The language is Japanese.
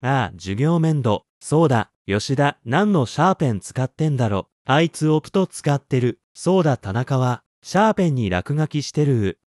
ああ、授業面倒。そうだ、吉田、何のシャーペン使ってんだろ。あいつオプト使ってる。そうだ、田中は、シャーペンに落書きしてる。